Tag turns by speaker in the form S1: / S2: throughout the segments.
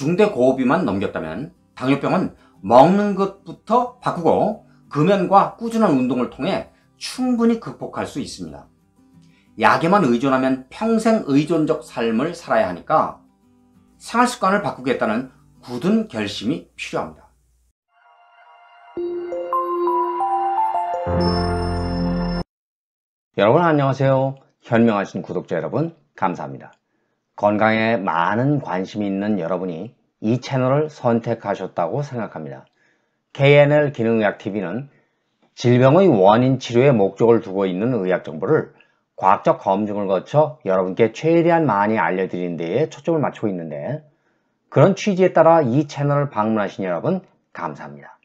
S1: 중대 고비만 넘겼다면 당뇨병은 먹는 것부터 바꾸고 금연과 꾸준한 운동을 통해 충분히 극복할 수 있습니다. 약에만 의존하면 평생 의존적 삶을 살아야 하니까 생활 습관을 바꾸겠다는 굳은 결심이 필요합니다. 여러분 안녕하세요. 현명하신 구독자 여러분 감사합니다. 건강에 많은 관심이 있는 여러분이 이 채널을 선택하셨다고 생각합니다. KNL 기능의학TV는 질병의 원인 치료에 목적을 두고 있는 의학 정보를 과학적 검증을 거쳐 여러분께 최대한 많이 알려드리는 데에 초점을 맞추고 있는데 그런 취지에 따라 이 채널을 방문하신 여러분 감사합니다.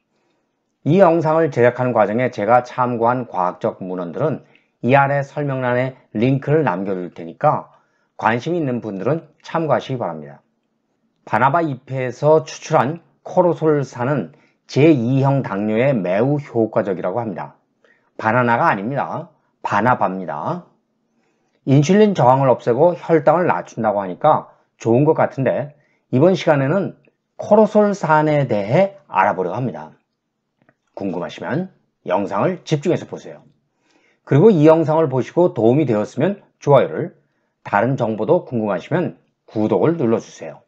S1: 이 영상을 제작하는 과정에 제가 참고한 과학적 문헌들은 이 아래 설명란에 링크를 남겨둘 테니까 관심 있는 분들은 참고하시기 바랍니다. 바나바 잎에서 추출한 코로솔산은 제2형 당뇨에 매우 효과적이라고 합니다. 바나나가 아닙니다. 바나바입니다. 인슐린 저항을 없애고 혈당을 낮춘다고 하니까 좋은 것 같은데 이번 시간에는 코로솔산에 대해 알아보려고 합니다. 궁금하시면 영상을 집중해서 보세요. 그리고 이 영상을 보시고 도움이 되었으면 좋아요를 다른 정보도 궁금하시면 구독을 눌러주세요.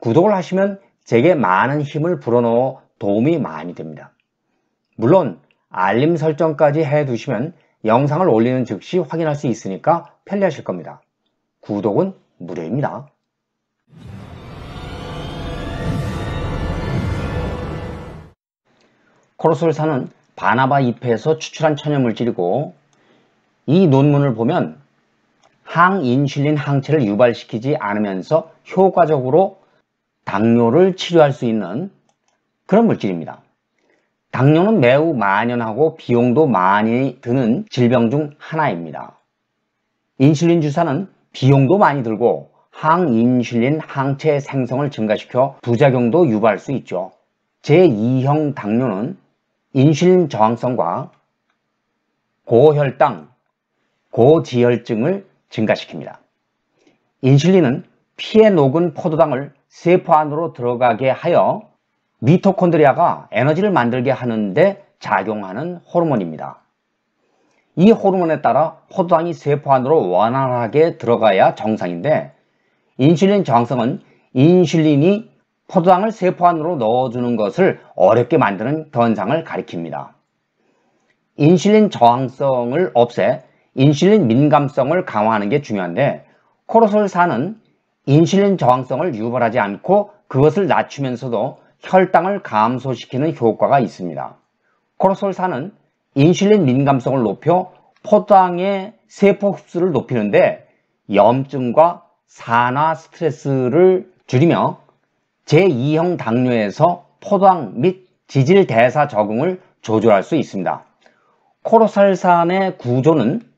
S1: 구독을 하시면 제게 많은 힘을 불어넣어 도움이 많이 됩니다. 물론 알림 설정까지 해두시면 영상을 올리는 즉시 확인할 수 있으니까 편리하실 겁니다. 구독은 무료입니다. 코르솔산은 바나바 잎에서 추출한 천연물질이고 이 논문을 보면 항인슐린 항체를 유발시키지 않으면서 효과적으로 당뇨를 치료할 수 있는 그런 물질입니다. 당뇨는 매우 만연하고 비용도 많이 드는 질병 중 하나입니다. 인슐린 주사는 비용도 많이 들고 항인슐린 항체 생성을 증가시켜 부작용도 유발할 수 있죠. 제2형 당뇨는 인슐린 저항성과 고혈당, 고지혈증을 증가시킵니다. 인슐린은 피에 녹은 포도당을 세포 안으로 들어가게 하여 미토콘드리아가 에너지를 만들게 하는데 작용하는 호르몬입니다. 이 호르몬에 따라 포도당이 세포 안으로 원활하게 들어가야 정상인데 인슐린 저항성은 인슐린이 포도당을 세포 안으로 넣어주는 것을 어렵게 만드는 현상을 가리킵니다. 인슐린 저항성을 없애 인슐린 민감성을 강화하는 게 중요한데 코로솔산은 인슐린 저항성을 유발하지 않고 그것을 낮추면서도 혈당을 감소시키는 효과가 있습니다. 코로솔산은 인슐린 민감성을 높여 포도당의 세포 흡수를 높이는데 염증과 산화 스트레스를 줄이며 제2형 당뇨에서 포도당 및 지질 대사 적응을 조절할 수 있습니다. 코로솔산의 구조는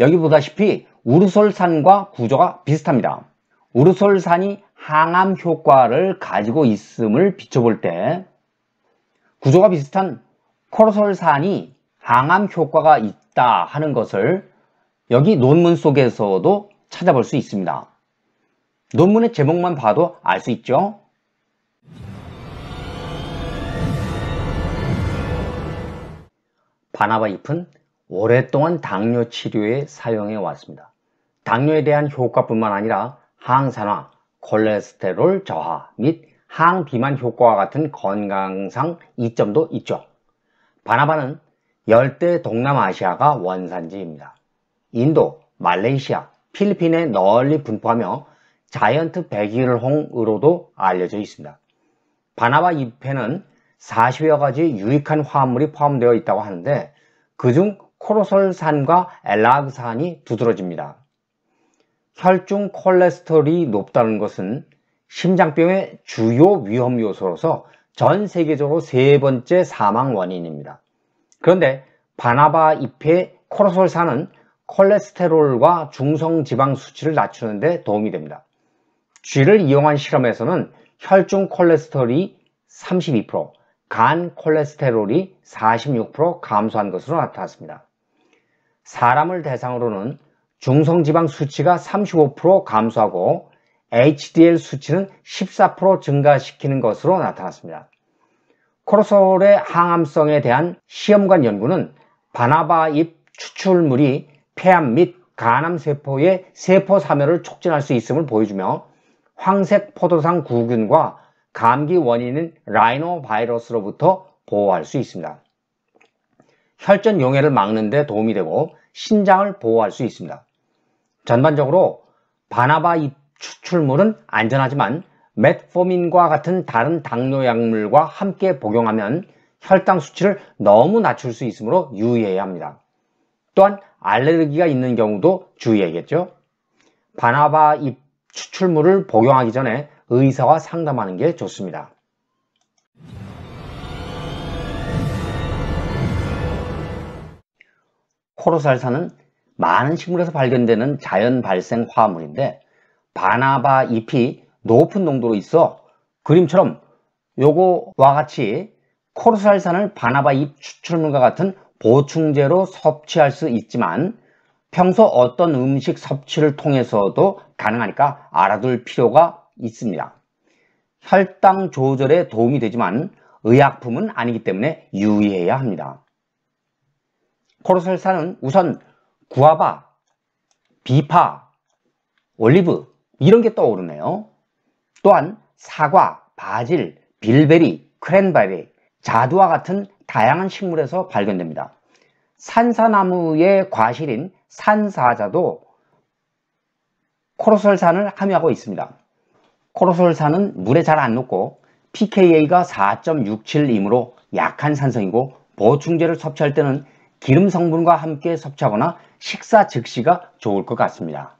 S1: 여기 보다시피 우르솔산과 구조가 비슷합니다. 우르솔산이 항암 효과를 가지고 있음을 비춰볼 때 구조가 비슷한 코르솔산이 항암 효과가 있다 하는 것을 여기 논문 속에서도 찾아볼 수 있습니다. 논문의 제목만 봐도 알 수 있죠? 바나바 잎은 오랫동안 당뇨 치료에 사용해 왔습니다. 당뇨에 대한 효과뿐만 아니라 항산화, 콜레스테롤 저하 및 항비만 효과와 같은 건강상 이점도 있죠. 바나바는 열대 동남아시아가 원산지입니다. 인도, 말레이시아, 필리핀에 널리 분포하며 자이언트 백일홍으로도 알려져 있습니다. 바나바 잎에는 40여 가지 유익한 화합물이 포함되어 있다고 하는데 그중 코로솔산과 엘라그산이 두드러집니다. 혈중 콜레스테롤이 높다는 것은 심장병의 주요 위험 요소로서 전 세계적으로 세 번째 사망 원인입니다. 그런데 바나바 잎의 코로솔산은 콜레스테롤과 중성 지방 수치를 낮추는 데 도움이 됩니다. 쥐를 이용한 실험에서는 혈중 콜레스테롤이 32%, 간 콜레스테롤이 46% 감소한 것으로 나타났습니다. 사람을 대상으로는 중성지방 수치가 35% 감소하고 HDL 수치는 14% 증가시키는 것으로 나타났습니다. 코르솔의 항암성에 대한 시험관 연구는 바나바잎 추출물이 폐암 및 간암 세포의 세포 사멸을 촉진할 수 있음을 보여주며 황색 포도상 구균과 감기 원인인 라이노바이러스로부터 보호할 수 있습니다. 혈전 용해를 막는 데 도움이 되고 신장을 보호할 수 있습니다. 전반적으로 바나바 입 추출물은 안전하지만 m e t f 과 같은 다른 당뇨약물과 함께 복용하면 혈당 수치를 너무 낮출 수 있으므로 유의해야 합니다. 또한 알레르기가 있는 경우도 주의해야겠죠. 바나바 입 추출물을 복용하기 전에 의사와 상담하는 게 좋습니다. 포로살산은 많은 식물에서 발견되는 자연 발생 화합물인데 바나바 잎이 높은 농도로 있어 그림처럼 요거와 같이 코르살산을 바나바 잎 추출물과 같은 보충제로 섭취할 수 있지만 평소 어떤 음식 섭취를 통해서도 가능하니까 알아둘 필요가 있습니다. 혈당 조절에 도움이 되지만 의약품은 아니기 때문에 유의해야 합니다. 코르솔산은 우선 구아바, 비파, 올리브 이런 게 떠오르네요. 또한 사과, 바질, 빌베리, 크랜베리, 자두와 같은 다양한 식물에서 발견됩니다. 산사나무의 과실인 산사자도 코로솔산을 함유하고 있습니다. 코로솔산은 물에 잘 안 녹고 pKa가 4.67이므로 약한 산성이고 보충제를 섭취할 때는 기름 성분과 함께 섭취하거나 식사 즉시가 좋을 것 같습니다.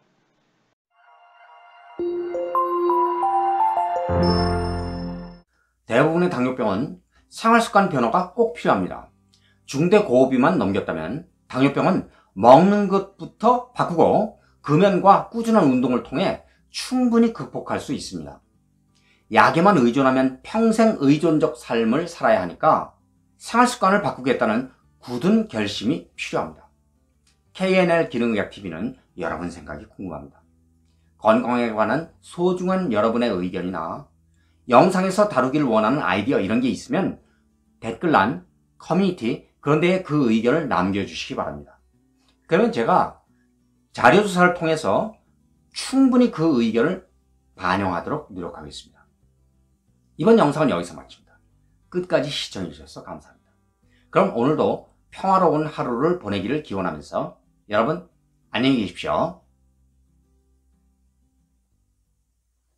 S1: 대부분의 당뇨병은 생활습관 변화가 꼭 필요합니다. 중대 고비만 넘겼다면 당뇨병은 먹는 것부터 바꾸고 금연과 꾸준한 운동을 통해 충분히 극복할 수 있습니다. 약에만 의존하면 평생 의존적 삶을 살아야 하니까 생활 습관을 바꾸겠다는 굳은 결심이 필요합니다. KNL 기능의학TV는 여러분 생각이 궁금합니다. 건강에 관한 소중한 여러분의 의견이나 영상에서 다루길 원하는 아이디어 이런 게 있으면 댓글란, 커뮤니티 그런 데에 그 의견을 남겨주시기 바랍니다. 그러면 제가 자료조사를 통해서 충분히 그 의견을 반영하도록 노력하겠습니다. 이번 영상은 여기서 마칩니다. 끝까지 시청해주셔서 감사합니다. 그럼 오늘도 평화로운 하루를 보내기를 기원하면서 여러분 안녕히 계십시오.